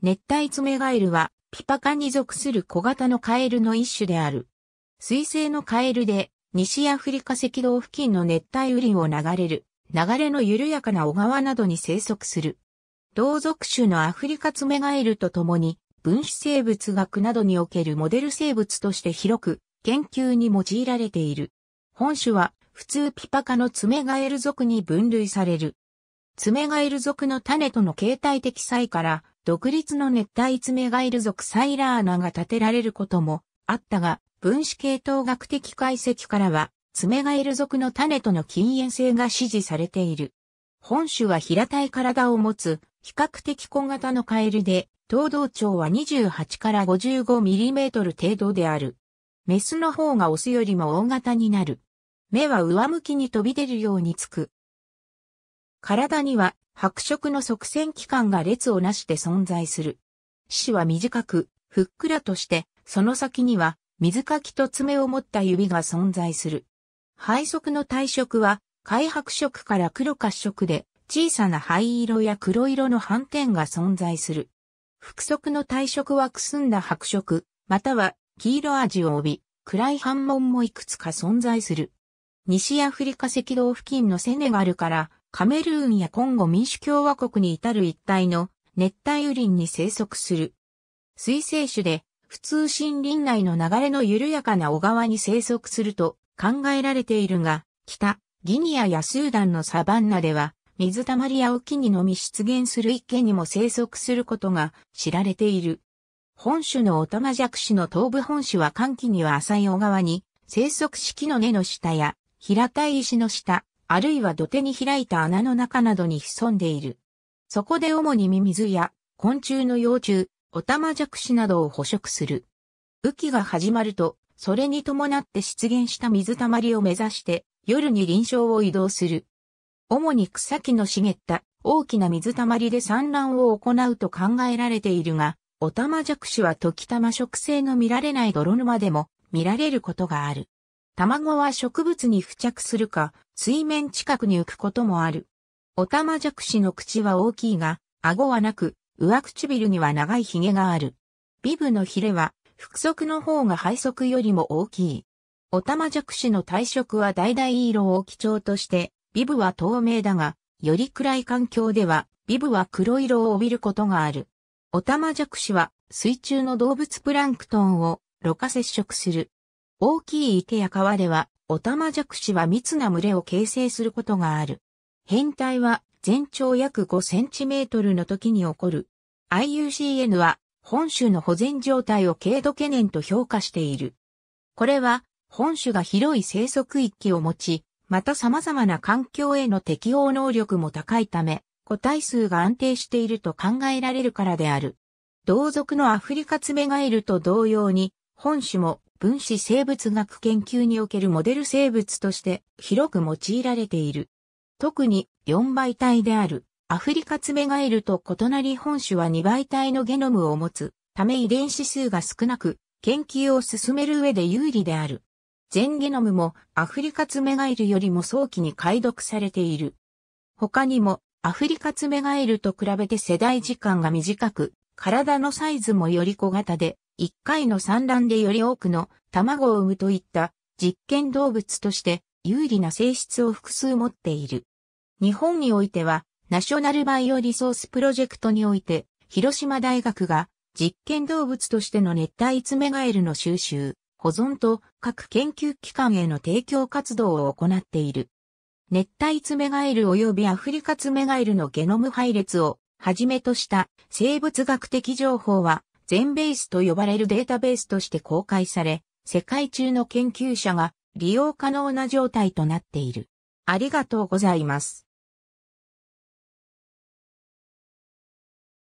熱帯ツメガエルはピパカに属する小型のカエルの一種である。水性のカエルで西アフリカ赤道付近の熱帯雨林を流れる流れの緩やかな小川などに生息する。同属種のアフリカツメガエルと共に分子生物学などにおけるモデル生物として広く研究に用いられている。本種は普通ピパカのツメガエル属に分類される。ツメガエル属の種との形態的差異から独立の熱帯イツメガイル属サイラーナが建てられることもあったが、分子系統学的解析からは、ツメガエル属の種との禁煙性が支持されている。本種は平たい体を持つ、比較的小型のカエルで、東道長は28から 55mm 程度である。メスの方がオスよりも大型になる。目は上向きに飛び出るようにつく。体には白色の側線器官が列をなして存在する。死は短く、ふっくらとして、その先には水かきと爪を持った指が存在する。肺側の体色は、灰白色から黒褐色で、小さな灰色や黒色の斑点が存在する。腹側の体色はくすんだ白色、または黄色味を帯び、暗い斑紋もいくつか存在する。西アフリカ赤道付近のセネガルからカメルーンやコンゴ民主共和国に至る一帯の熱帯雨林に生息する。水生種で、普通森林内の流れの緩やかな小川に生息すると考えられているが、北、ギニアやスーダンのサバンナでは、水たまりや沖にのみ出現する池にも生息することが知られている。本種のオタマジャクシの頭部本種は寒気には浅い小川に生息式の根の下や平たい石の下、あるいは土手に開いた穴の中などに潜んでいる。そこで主にミミズや昆虫の幼虫、オタマジャクシなどを捕食する。雨季が始まると、それに伴って出現した水たまりを目指して夜に臨床を移動する。主に草木の茂った大きな水たまりで産卵を行うと考えられているが、オタマジャクシは時たま食性の見られない泥沼でも見られることがある。卵は植物に付着するか、水面近くに浮くこともある。オタマジャクシの口は大きいが、顎はなく、上唇には長い髭がある。ビブのヒレは、腹側の方が背側よりも大きい。オタマジャクシの体色は橙色を基調として、ビブは透明だが、より暗い環境では、ビブは黒色を帯びることがある。オタマジャクシは、水中の動物プランクトンを、ろ過接触する。大きい池や川では、オタマジャクシは密な群れを形成することがある。変態は全長約5センチメートルの時に起こる。IUCN は本種の保全状態を軽度懸念と評価している。これは本種が広い生息域を持ち、また様々な環境への適応能力も高いため、個体数が安定していると考えられるからである。同族のアフリカツメガエルと同様に、本種も分子生物学研究におけるモデル生物として広く用いられている。特に4倍体であるアフリカツメガエルと異なり本種は2倍体のゲノムを持つため遺伝子数が少なく研究を進める上で有利である。全ゲノムもアフリカツメガエルよりも早期に解読されている。他にもアフリカツメガエルと比べて世代時間が短く、体のサイズもより小型で、一回の産卵でより多くの卵を産むといった実験動物として有利な性質を複数持っている。日本においては、ナショナルバイオリソースプロジェクトにおいて、広島大学が実験動物としての熱帯イツメガエルの収集、保存と各研究機関への提供活動を行っている。熱帯ツメガエル及びアフリカツメガエルのゲノム配列をはじめとした生物学的情報は全ベースと呼ばれるデータベースとして公開され、世界中の研究者が利用可能な状態となっている。ありがとうございます。